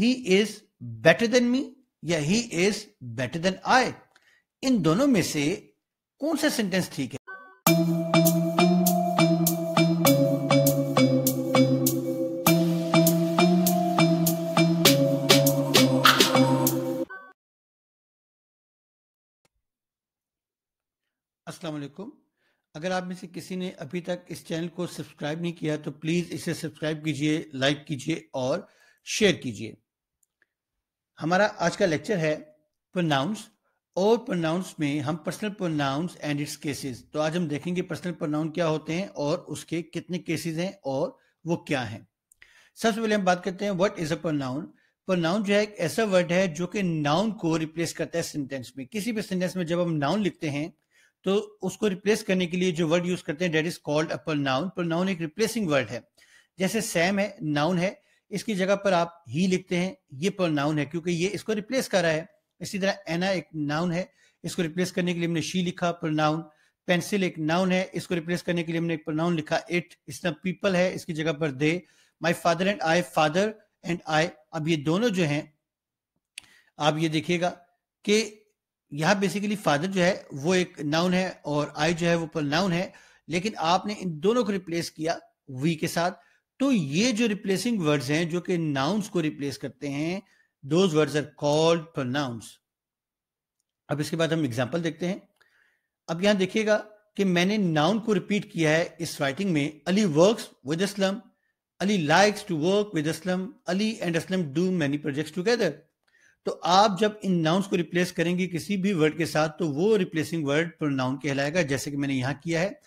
He is better than me या he is better than I इन दोनों में से कौन सा सेंटेंस ठीक है असलकुम अगर आप में से किसी ने अभी तक इस चैनल को सब्सक्राइब नहीं किया तो प्लीज़ इसे सब्सक्राइब कीजिए लाइक कीजिए और शेयर कीजिए हमारा आज का लेक्चर है प्रोनाउंस और प्रोनाउंस में हम personal pronouns and its cases तो आज हम देखेंगे पर्सनल प्रोनाउन क्या होते हैं और उसके कितने केसेस हैं और वो क्या हैं सबसे पहले हम बात करते हैं what is a pronoun pronoun जो है एक ऐसा वर्ड है जो कि नाउन को रिप्लेस करता है सेंटेंस में किसी भी सेंटेंस में जब हम नाउन लिखते हैं तो उसको रिप्लेस करने के लिए जो वर्ड यूज करते हैं that is called a pronoun pronoun एक रिप्लेसिंग वर्ड है जैसे सैम है नाउन है इसकी जगह पर आप ही लिखते हैं ये पर नाउन है क्योंकि ये इसको रिप्लेस कर रहा है इसी तरह एना एक नाउन है इसको रिप्लेस करने के लिए हमने शी लिखा पर नाउन पेंसिल एक नाउन है इसको रिप्लेस करने के लिए हमने एक पर नाउन लिखा इट इस तरह पीपल है इसकी जगह पर दे my father and I father and I अब ये दोनों जो हैं आप ये देखिएगा कि यहाँ बेसिकली फादर जो है वो एक नाउन है और आई जो है वो पर नाउन है लेकिन आपने इन दोनों को रिप्लेस किया वी के साथ तो ये जो रिप्लेसिंग वर्ड्स हैं जो कि नाउंस को रिप्लेस करते हैं those words are called pronouns अब इसके बाद हम एग्जाम्पल देखते हैं अब यहां देखिएगा कि मैंने नाउन को रिपीट किया है इस राइटिंग में Ali work with Aslam Ali likes to work with Aslam Ali and Aslam do many projects together तो आप जब इन नाउंस को रिप्लेस करेंगे किसी भी वर्ड के साथ तो वो रिप्लेसिंग वर्ड प्रोनाउन कहलाएगा जैसे कि मैंने यहां किया है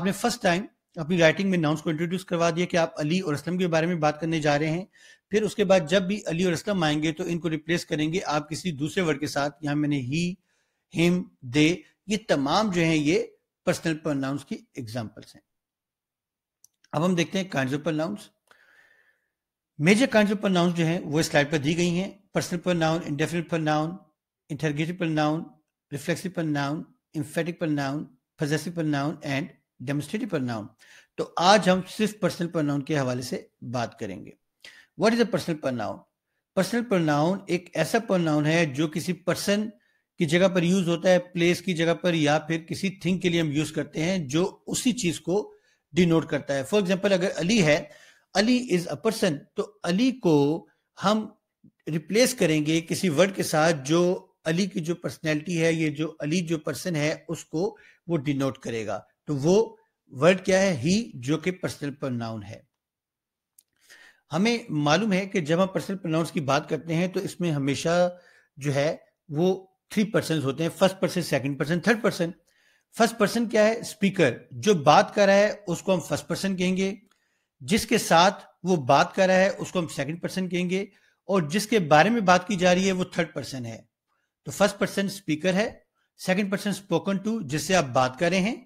आपने फर्स्ट टाइम अपनी राइटिंग में नाउंस को इंट्रोड्यूस करवा दिया कि आप अली और असलम के बारे में बात करने जा रहे हैं फिर उसके बाद जब भी अली और असलम आएंगे तो इनको रिप्लेस करेंगे आप किसी दूसरे वर्ड के साथ यहाँ मैंने ही हिम दे ये तमाम जो है ये पर्सनल प्रोनाउंस की एग्जाम्पल्स हैं अब हम देखते हैं कांजो पर प्रोनाउंस मेजर कांजो पर प्रोनाउंस जो है वो स्लाइड पर दी गई हैं personal pronoun indefinite pronoun interrogative pronoun reflexive pronoun emphatic pronoun possessive pronoun and demonstrative pronoun तो आज हम सिर्फ पर्सनल प्रोनाउन के हवाले से बात करेंगे what is a personal pronoun personal pronoun एक ऐसा प्रोनाउन है जो किसी पर्सन की जगह पर यूज होता है प्लेस की जगह पर या फिर किसी थिंग के लिए हम यूज करते हैं जो उसी चीज को डिनोट करता है फॉर एग्जाम्पल अगर अली है अली इज अ पर्सन तो अली को हम रिप्लेस करेंगे किसी वर्ड के साथ जो अली की जो पर्सनैलिटी है ये जो अली जो पर्सन है उसको वो डिनोट करेगा तो वो वर्ड क्या है ही जो कि पर्सनल प्रोनाउन है हमें मालूम है कि जब हम पर्सनल प्रोनाउन की बात करते हैं तो इसमें हमेशा जो है वो थ्री पर्सन होते हैं first person second person third person first person क्या है स्पीकर जो बात कर रहा है उसको हम फर्स्ट पर्सन कहेंगे जिसके साथ वो बात कर रहा है उसको हम सेकंड पर्सन कहेंगे और जिसके बारे में बात की जा रही है वो थर्ड पर्सन है तो फर्स्ट पर्सन स्पीकर है सेकंड पर्सन स्पोकन टू जिससे आप बात कर रहे हैं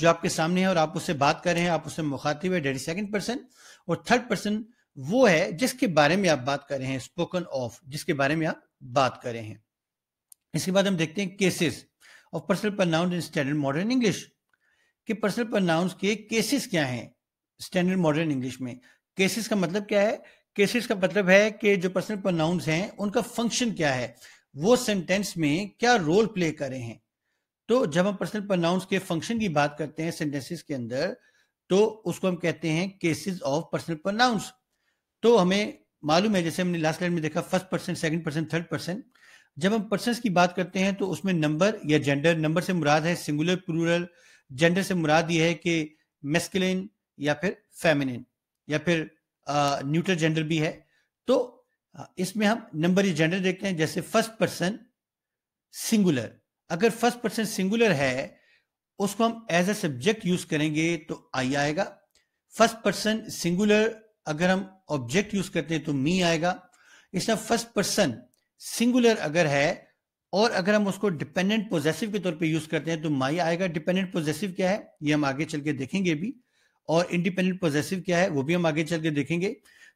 जो आपके सामने है और आप उससे बात कर रहे हैं आप उससे मुखातिब है डेट सेकेंड पर्सन और थर्ड पर्सन वो है जिसके बारे में आप बात कर रहे हैं स्पोकन ऑफ जिसके बारे में आप बात कर रहे हैं इसके बाद हम देखते हैं cases of personal pronouns in standard modern English के पर्सनल प्रनाउंस के केसेस क्या हैं स्टैंडर्ड मॉडर्न इंग्लिश में केसेस का मतलब क्या है केसेस का मतलब है कि जो पर्सनल प्रनाउंस हैं उनका फंक्शन क्या है वो सेंटेंस में क्या रोल प्ले कर रहे हैं तो जब हम पर्सनल प्रोनाउंस के फंक्शन की बात करते हैं सेंटेंसेस के अंदर तो उसको हम कहते हैं केसेस ऑफ पर्सनल प्रोनाउंस तो हमें मालूम है जैसे हमने लास्ट लाइन में देखा first person second person third person जब हम पर्सन की बात करते हैं तो उसमें नंबर या जेंडर नंबर से मुराद है सिंगुलर प्लूरल जेंडर से मुराद ये है कि मेस्किलिन या फिर फेमिनिन या फिर न्यूट्रल जेंडर भी है तो इसमें हम नंबर या जेंडर देखते हैं जैसे फर्स्ट पर्सन सिंगुलर अगर फर्स्ट पर्सन सिंगुलर है उसको हम एज ए सब्जेक्ट यूज करेंगे तो आई आएगा फर्स्ट पर्सन सिंगुलर अगर हम ऑब्जेक्ट यूज करते हैं तो मी आएगा इस तरह फर्स्ट पर्सन सिंगुलर अगर है और अगर हम उसको डिपेंडेंट पोजेसिव के तौर पे यूज करते हैं तो माई आएगा डिपेंडेंट पोजेसिव क्या है ये हम आगे चल के देखेंगे भी और इंडिपेंडेंट पोजेसिव क्या है वो भी हम आगे चल के देखेंगे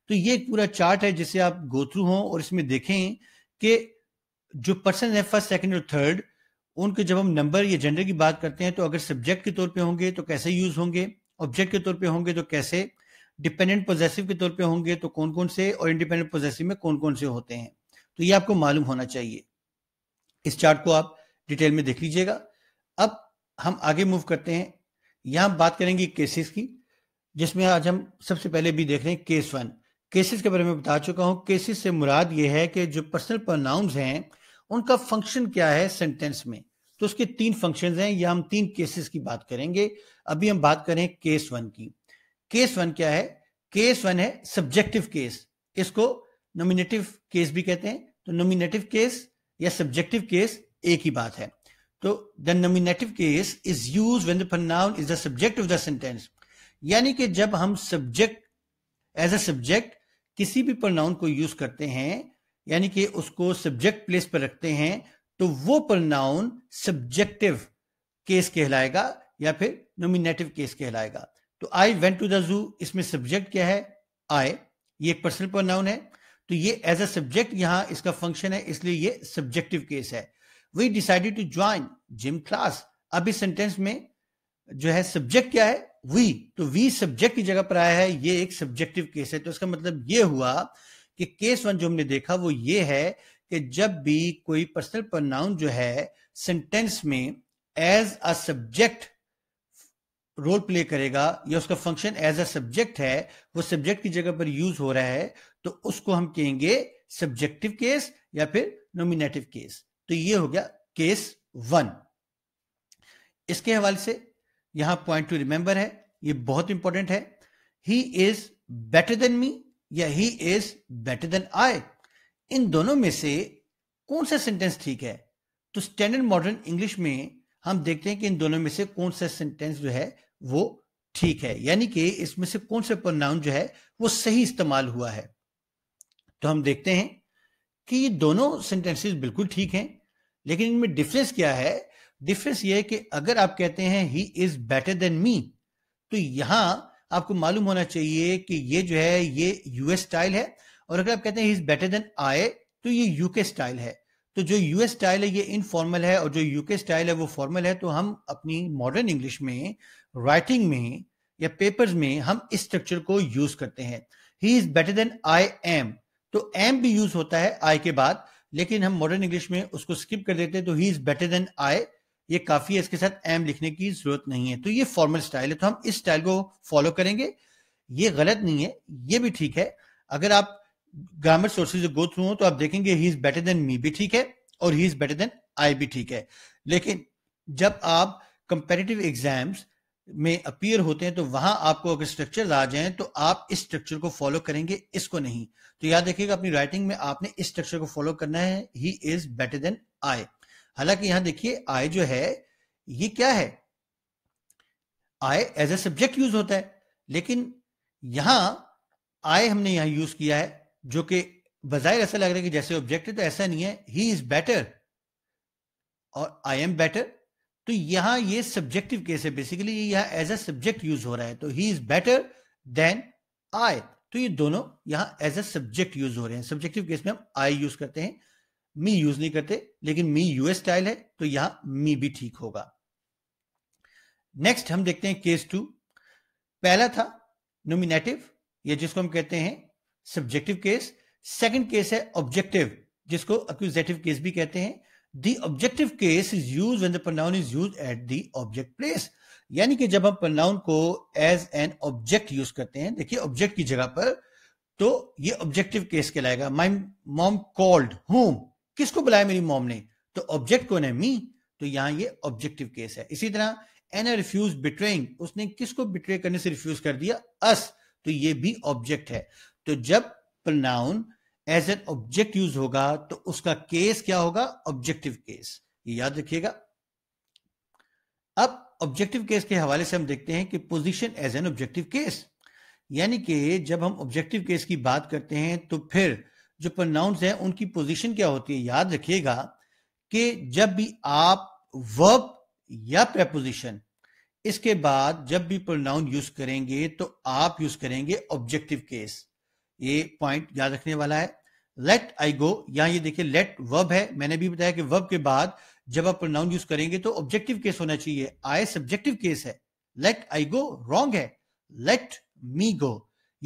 तो ये एक पूरा चार्ट है जिसे आप गो थ्रू हों और इसमें देखें कि जो पर्सन है फर्स्ट सेकेंड और थर्ड उनके जब हम नंबर या जेंडर की बात करते हैं तो अगर सब्जेक्ट के तौर पे होंगे तो कैसे यूज होंगे ऑब्जेक्ट के तौर पे होंगे तो कैसे डिपेंडेंट पोजेसिव के तौर पे होंगे तो कौन कौन से और इंडिपेंडेंट पोजेसिव में कौन कौन से होते हैं तो ये आपको मालूम होना चाहिए इस चार्ट को आप डिटेल में देख लीजिएगा अब हम आगे मूव करते हैं यहां बात करेंगे केसेस की जिसमें आज हम सबसे पहले भी देख रहे हैं केस वन केसेस के बारे में बता चुका हूं केसेस से मुराद ये है कि जो पर्सनल प्रोनाउंस हैं उनका फंक्शन क्या है सेंटेंस में तो उसके तीन फंक्शंस हैं या हम तीन केसेस की बात करेंगे अभी हम बात करें केस वन की केस वन क्या है केस वन है सब्जेक्टिव केस इसको नोमिनेटिव केस भी कहते हैं तो नोमिनेटिव केस या सब्जेक्टिव केस एक ही बात है तो the nominative case is use when the noun is the subject of the sentence यानी कि जब हम सब्जेक्ट एज अ सब्जेक्ट किसी भी प्रोनाउन को यूज करते हैं यानी कि उसको सब्जेक्ट प्लेस पर रखते हैं तो वो प्रोनाउन सब्जेक्टिव केस कहलाएगा या फिर नोमिनेटिव केस कहलाएगा तो I went to the zoo इसमें सब्जेक्ट क्या है आई ये एक पर्सनल प्रोनाउन है तो ये एज अ सब्जेक्ट यहां इसका फंक्शन है इसलिए ये सब्जेक्टिव केस है we decided to join gym class अब इस सेंटेंस में जो है सब्जेक्ट क्या है वी तो वी सब्जेक्ट की जगह पर आया है ये एक सब्जेक्टिव केस है तो इसका मतलब ये हुआ कि केस वन जो हमने देखा वो ये है कि जब भी कोई पर्सनल प्रोनाउन जो है सेंटेंस में as a subject role play करेगा या उसका फंक्शन एज अ सब्जेक्ट है वो सब्जेक्ट की जगह पर यूज हो रहा है तो उसको हम कहेंगे सब्जेक्टिव केस या फिर नोमिनेटिव केस तो ये हो गया केस वन इसके हवाले से यहां पॉइंट टू रिमेंबर है ये बहुत इंपॉर्टेंट है he is better than me या he is better than I इन दोनों में से कौन सा सेंटेंस ठीक है तो स्टैंडर्ड मॉडर्न इंग्लिश में हम देखते हैं कि इन दोनों में से कौन सा सेंटेंस जो है वो ठीक है यानी कि इसमें से कौन सा प्रोनाउन जो है वो सही इस्तेमाल हुआ है तो हम देखते हैं कि ये दोनों सेंटेंसेस बिल्कुल ठीक हैं लेकिन इनमें डिफरेंस क्या है डिफरेंस ये है कि अगर आप कहते हैं he is better than me तो यहां आपको मालूम होना चाहिए कि ये जो है ये यूएस स्टाइल है और अगर आप कहते हैं इज बेटर देन आई तो ये यूके स्टाइल है तो जो यूएस स्टाइल है ये इनफॉर्मल है और जो यूके स्टाइल है वो फॉर्मल है तो हम अपनी मॉडर्न इंग्लिश में राइटिंग में या पेपर्स में हम इस स्ट्रक्चर को यूज करते हैं he is better than I am तो एम भी यूज होता है आई के बाद लेकिन हम मॉडर्न इंग्लिश में उसको स्किप कर देते हैं तो he is better than I ये काफी है इसके साथ एम लिखने की जरूरत नहीं है तो ये फॉर्मल स्टाइल है तो हम इस स्टाइल को फॉलो करेंगे ये गलत नहीं है ये भी ठीक है अगर आप ग्रामर सोर्सेज गो थ्रू हो तो आप देखेंगे he is better than me भी ठीक है और he is better than I भी ठीक है लेकिन जब आप कंपेरेटिव एग्जाम्स में अपियर होते हैं तो वहां आपको अगर स्ट्रक्चर आ जाए तो आप इस स्ट्रक्चर को फॉलो करेंगे इसको नहीं तो याद रखिएगा अपनी राइटिंग में आपने इस स्ट्रक्चर को फॉलो करना है he is better than I हालांकि यहां देखिए आय जो है ये क्या है I as a subject use होता है लेकिन यहां आय हमने यहां यूज किया है जो कि बजाय ऐसा लग रहा है कि जैसे ऑब्जेक्ट है तो ऐसा नहीं है ही इज बेटर और आई एम बेटर तो यहां ये सब्जेक्टिव केस है बेसिकली यहां एज ए सब्जेक्ट यूज हो रहा है तो he is better than I तो ये दोनों यहां एज ए सब्जेक्ट यूज हो रहे हैं सब्जेक्टिव केस में हम आई यूज करते हैं मी यूज नहीं करते लेकिन मी यूएस स्टाइल है तो यहां मी भी ठीक होगा नेक्स्ट हम देखते हैं केस टू पहला था नोमिनेटिव या जिसको हम कहते हैं सब्जेक्टिव केस सेकंड केस है ऑब्जेक्टिव जिसको अक्यूजेटिव केस भी कहते हैं the objective case is use when the pronoun is use at the object place यानी कि जब हम प्रोनाउन को एज एन ऑब्जेक्ट यूज करते हैं देखिए ऑब्जेक्ट की जगह पर तो ये ऑब्जेक्टिव केस कहलाएगा माई मॉम कॉल्ड होम किसको बुलाया मेरी मॉम ने तो ऑब्जेक्ट कौन है मी तो यहाँ ये ऑब्जेक्टिव केस है इसी तरह एन रिफ्यूज बिट्रेइंग उसने किसको बिट्रे करने से रिफ्यूज कर दिया अस तो ये भी ऑब्जेक्ट है तो जब pronoun as an object use होगा तो उसका केस क्या होगा ऑब्जेक्टिव केस ये याद रखिएगा अब ऑब्जेक्टिव केस के हवाले से हम देखते हैं कि position as an objective case यानी कि जब हम ऑब्जेक्टिव केस की बात करते हैं तो फिर जो प्रोनाउंस है उनकी पोजीशन क्या होती है याद रखिएगा कि जब भी आप वर्ब या preposition इसके बाद जब भी प्रोनाउन यूज करेंगे तो आप यूज करेंगे ऑब्जेक्टिव केस ये पॉइंट याद रखने वाला है लेट आई गो या ये देखिए लेट वर्ब है मैंने भी बताया कि वर्ब के बाद जब आप प्रोनाउन यूज करेंगे तो ऑब्जेक्टिव केस होना चाहिए आई सब्जेक्टिव केस है लेट आई गो रॉन्ग है लेट मी गो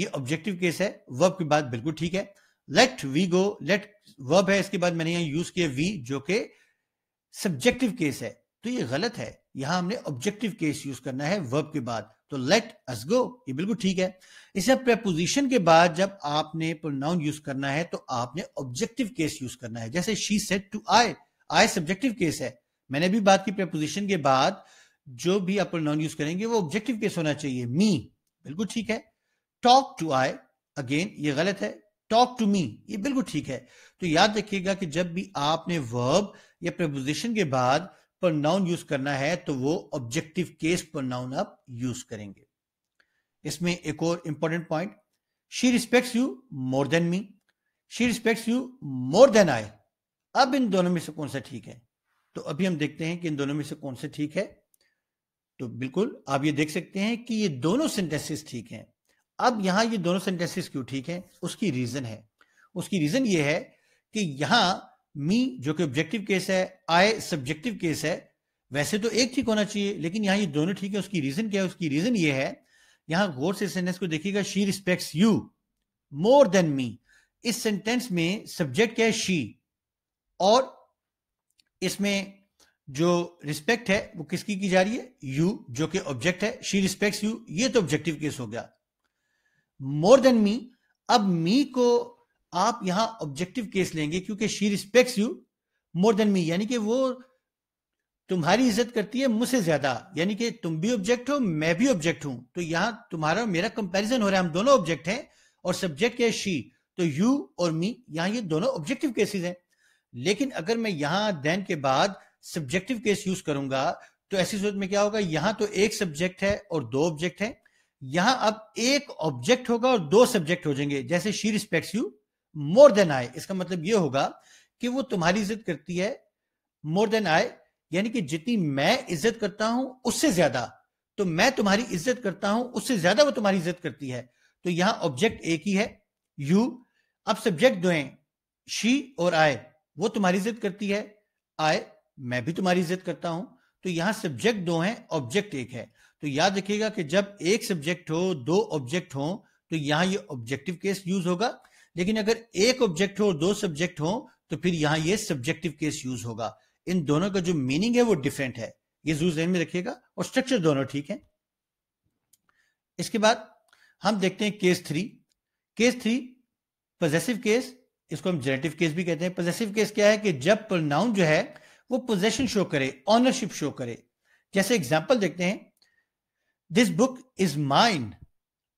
ये ऑब्जेक्टिव केस है वर्ब के बाद बिल्कुल ठीक है let we go let verb है इसके बाद मैंने यहां यूज किया वी जो कि सब्जेक्टिव केस है तो ये गलत है यहां हमने ऑब्जेक्टिव केस यूज करना है वर्ब के बाद तो लेट अस गो ये बिल्कुल ठीक है इसे प्रेपोजिशन के बाद जब आपने प्रोनाउन यूज करना है तो आपने ऑब्जेक्टिव केस यूज करना है जैसे she said to I I subjective case है मैंने भी बात की प्रेपोजिशन के बाद जो भी आप प्रोनाउन यूज करेंगे वो ऑब्जेक्टिव केस होना चाहिए मी बिल्कुल ठीक है टॉक टू आई अगेन ये गलत है टॉक टू मी ये बिल्कुल ठीक है तो याद रखिएगा कि जब भी आपने वर्ब या प्रपोजिशन के बाद नाउन यूज करना है तो वो ऑब्जेक्टिव केस पर नाउन आप यूज करेंगे इसमें एक और important point she respects you more than me she respects you more than I अब इन दोनों में से कौन सा ठीक है तो अभी हम देखते हैं कि इन दोनों में से कौन सा ठीक है तो बिल्कुल आप ये देख सकते हैं कि ये दोनों सेंटेंसेस ठीक हैं अब यहां ये दोनों सेंटेंसेस क्यों ठीक है उसकी रीजन है उसकी रीजन ये है कि यहां मी जो कि ऑब्जेक्टिव केस है आई सब्जेक्टिव केस है वैसे तो एक ठीक होना चाहिए लेकिन यहां ये दोनों ठीक है उसकी रीजन क्या है उसकी रीजन ये है यहां गौर से सेंटेंस को देखिएगा she respects you more than me इस सेंटेंस में सब्जेक्ट क्या है शी और इसमें जो रिस्पेक्ट है वो किसकी की जा रही है यू जो कि ऑब्जेक्ट है शी रिस्पेक्ट्स यू ये तो ऑब्जेक्टिव केस हो गया मोर देन मी अब मी को आप यहां ऑब्जेक्टिव केस लेंगे क्योंकि she respects you more than me यानी कि वो तुम्हारी इज्जत करती है मुझसे ज्यादा यानी कि तुम भी ऑब्जेक्ट हो मैं भी ऑब्जेक्ट हूं तो यहां तुम्हारा मेरा कंपैरिजन हो रहा है हम दोनों ऑब्जेक्ट हैं और सब्जेक्ट क्या है शी तो यू और मी यहां ये दोनों ऑब्जेक्टिव केसेस हैं लेकिन अगर मैं यहां देन के बाद सब्जेक्टिव केस यूज करूंगा तो ऐसी सूरत में क्या होगा यहां तो एक सब्जेक्ट है और दो ऑब्जेक्ट है यहां अब एक ऑब्जेक्ट होगा और दो सब्जेक्ट हो जाएंगे जैसे she respect you more than I इसका मतलब यह होगा कि वो तुम्हारी इज्जत करती है मोर देन आई यानी कि जितनी मैं इज्जत करता हूं उससे ज्यादा तो मैं तुम्हारी इज्जत करता हूं उससे ज्यादा वो तुम्हारी इज्जत करती है तो यहां ऑब्जेक्ट एक ही है यू अब सब्जेक्ट दो शी और आई वो तुम्हारी इज्जत करती है आई मैं भी तुम्हारी इज्जत करता हूं तो यहां सब्जेक्ट दो हैं ऑब्जेक्ट एक है तो याद रखिएगा कि जब एक सब्जेक्ट हो दो ऑब्जेक्ट हो तो यहाँ ये ऑब्जेक्टिव केस यूज होगा लेकिन अगर एक ऑब्जेक्ट हो और दो सब्जेक्ट हो तो फिर यहाँ ये सब्जेक्टिव केस यूज होगा इन दोनों का जो मीनिंग है वो डिफरेंट है ये जू जहन में रखिएगा और स्ट्रक्चर दोनों ठीक है इसके बाद हम देखते हैं case three case three possessive case इसको हम जेनेटिव केस भी कहते हैं पोजेसिव केस क्या है कि जब प्रोनाउन जो है वो पोजेशन शो करे ऑनरशिप शो करे जैसे एग्जाम्पल देखते हैं दिस बुक इज माइन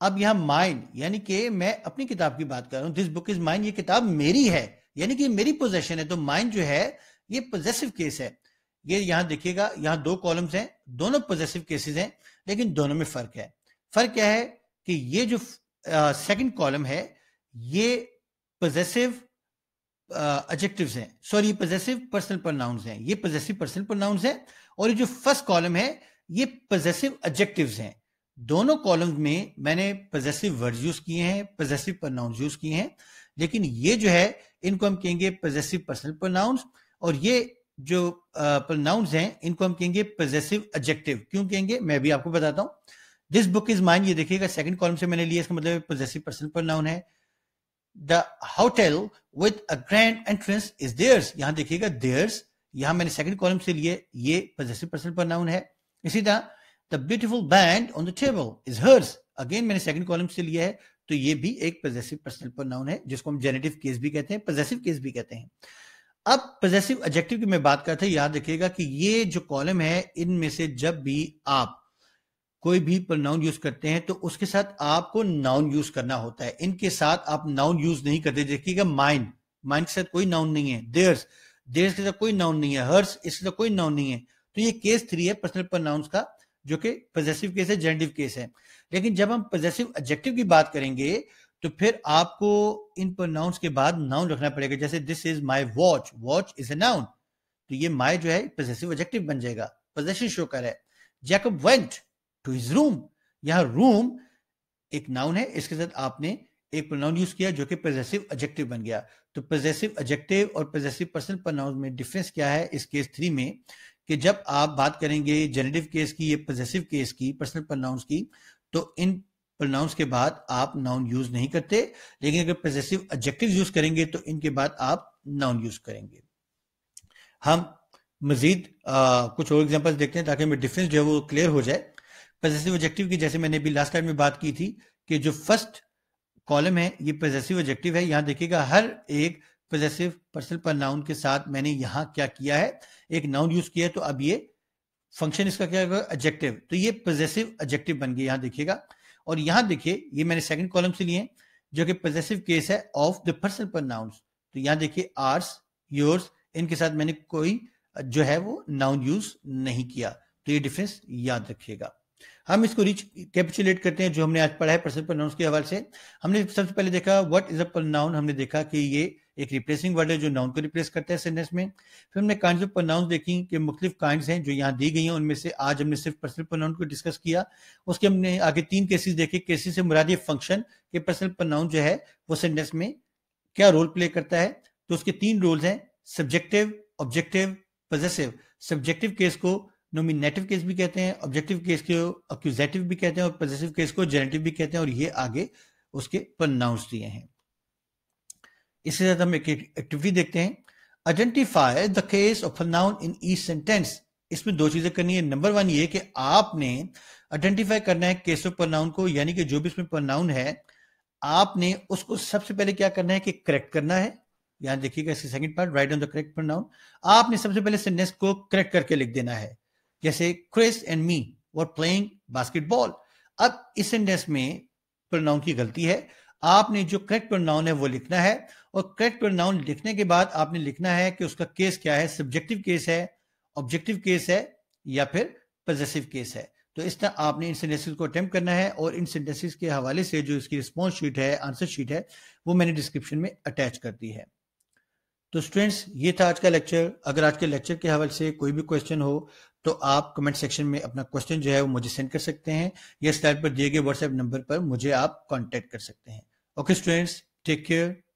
अब यहां माइन यानी कि मैं अपनी किताब की बात कर रहा हूं दिस बुक इज माइन ये किताब मेरी है यानी कि मेरी पोजेशन है तो माइन जो है ये पोजेसिव केस है ये यहां देखिएगा यहां दो कॉलम्स हैं दोनों पोजेसिव केसेस हैं लेकिन दोनों में फर्क है फर्क क्या है कि ये जो सेकंड कॉलम है ये पोजेसिव uh, हैं सॉरी पोजेसिव पर्सनल प्रोनाउंस हैं ये पोजेसिव पर्सनल प्रोनाउंस हैं और ये जो फर्स्ट कॉलम है ये पजेसिव एडजेक्टिव्स हैं दोनों कॉलम्स में मैंने पजेसिव वर्ड यूज किए हैं पजेसिव प्रोनाउंस यूज किए हैं लेकिन ये जो है इनको हम कहेंगे पजेसिव पर्सनल प्रोनाउंस और ये जो प्रोनाउंस हैं इनको हम कहेंगे पजेसिव एडजेक्टिव क्यों कहेंगे मैं भी आपको बताता हूं दिस बुक इज माइन ये देखिएगा सेकंड कॉलम से मैंने लिया इसका मतलब पजेसिव पर्सनल प्रोनाउन है the hotel with a grand entrance is theirs यहां देखिएगा देयर्स यहां मैंने सेकंड कॉलम से लिए ये पजेसिव पर्सनल प्रोनाउन है You see the the beautiful band on the table is hers. Again मैंने second column से लिया है तो ये भी एक possessive personal pronoun है जिसको हम genitive case भी कहते हैं possessive case भी कहते हैं अब possessive adjective की मैं बात करता याद रखिएगा कि ये जो column है इनमें से जब भी आप कोई भी प्रोनाउन यूज करते हैं तो उसके साथ आपको नाउन यूज करना होता है इनके साथ आप नाउन यूज नहीं करते देखिएगा माइंड माइंड के साथ कोई नाउन नहीं है देयर्स देयर्स के साथ कोई नाउन नहीं है हर्स इसके साथ कोई नाउन नहीं है तो ये केस थ्री है पर्सनल प्रोनाउंस का जो कि पजेसिव केस है जेंडिव केस है लेकिन जब हम पजेसिव एडजेक्टिव की बात करेंगे तो फिर आपको इन प्रोनाउंस के बाद नाउन रखना पड़ेगा जैसे this is my watch watch is a noun तो ये माई जो है पजेसिव एडजेक्टिव बन जाएगा पजेशन शो कर है Jacob went to his room यहां रूम एक नाउन है इसके साथ आपने एक प्रोनाउन यूज किया जो कि पजेसिव ऑब्जेक्टिव बन गया तो पजेसिव ऑब्जेक्टिव और पजेसिव पर्सनल प्रोनाउन में डिफरेंस क्या है इस केस थ्री में कि जब आप बात करेंगे जेनेटिव केस की या पोजेसिव केस की पर्सनल प्रोनाउंस की तो इन प्रोनाउंस के बाद आप नाउन यूज नहीं करते लेकिन अगर पोजेसिव एडजेक्टिव यूज करेंगे तो इनके बाद आप नाउन यूज करेंगे हम मजीद कुछ और एग्जाम्पल देखते हैं ताकि हमें डिफरेंस जो है वो क्लियर हो जाए पोजेसिव एडजेक्टिव की जैसे मैंने भी लास्ट टाइम में बात की थी कि जो फर्स्ट कॉलम है ये पोजेसिव एडजेक्टिव है यहां देखिएगा हर एक पोजेसिव पर्सनल पर नाउन के साथ मैंने यहां क्या किया है एक नाउन यूज किया है तो अब ये फंक्शन इसका क्या होगा एडजेक्टिव तो ये पोजेसिव एडजेक्टिव बन गया यहां देखिएगा और यहां देखिए ये मैंने सेकंड कॉलम से लिए जो कि पोजेसिव केस है of the person pronoun तो यहां देखिए आर्स योर्स इनके साथ मैंने कोई जो है वो नाउन यूज नहीं किया तो ये डिफरेंस याद रखिएगा हम इसको रिच कैपिचुलेट करते हैं जो हमने आज पढ़ा है पर्सन पर नाउन के हवाले से हमने सबसे पहले देखा व्हाट इज अ पर नाउन हमने देखा कि ये एक रिप्लेसिंग वर्ड है जो नाउन को रिप्लेस करता है सेंटेंस में फिर हमने काइंड ऑफ प्रोनाउन देखी कि मुख्तलिफ काइंड हैं जो यहाँ दी गई हैं उनमें से आज हमने सिर्फ पर्सनल प्रोनाउन को डिस्कस किया उसके हमने आगे तीन केसेस देखे केसेस से मुरादी फंक्शन के पर्सनल प्रोनाउन जो है वो सेंटेंस में क्या रोल प्ले करता है तो उसके तीन रोल्स हैं subjective objective possessive subjective case को नोमिनेटिव केस भी कहते हैं ऑब्जेक्टिव केस को अक्यूजेटिव भी कहते हैं और पजेसिव केस को जेनेटिव भी कहते हैं और ये आगे उसके प्रोनाउंस दिए हैं इसके साथ हम एक एक्टिविटी देखते हैं identify the case of noun in the sentence इसमें दो चीजें करनी है नंबर वन ये कि आपने आइडेंटिफाई करना है केस ऑफ प्रनाउन को यानी कि जो भी इसमें प्रनाउन है आपने उसको सबसे पहले क्या करना है कि करेक्ट करना है यहां देखिएगा इसके second part write on the correct pronoun आपने सबसे पहले सेंटेंस को करेक्ट करके लिख देना है जैसे Chris and me were playing basketball अब इस सेंटेंस में प्रोनाउन की गलती है आपने जो करेक्ट प्रोनाउन है वो लिखना है और करेक्ट प्रोनाउन लिखने के बाद आपने लिखना है कि उसका केस क्या है सब्जेक्टिव केस है ऑब्जेक्टिव केस है या फिर पजेसिव केस है तो इस तरह आपने इन सेंटेंसेस को अटेम्प्ट करना है और इन सेंटेंसेस के हवाले से जो इसकी रिस्पॉन्स शीट है आंसर शीट है वो मैंने डिस्क्रिप्शन में अटैच कर दी है तो स्टूडेंट्स ये था आज का लेक्चर अगर आज के लेक्चर के हवाले से कोई भी क्वेश्चन हो तो आप कमेंट सेक्शन में अपना क्वेश्चन जो है वो मुझे सेंड कर सकते हैं या स्लाइड पर दिए गए व्हाट्सएप नंबर पर मुझे आप कॉन्टेक्ट कर सकते हैं ओके स्टूडेंट्स टेक केयर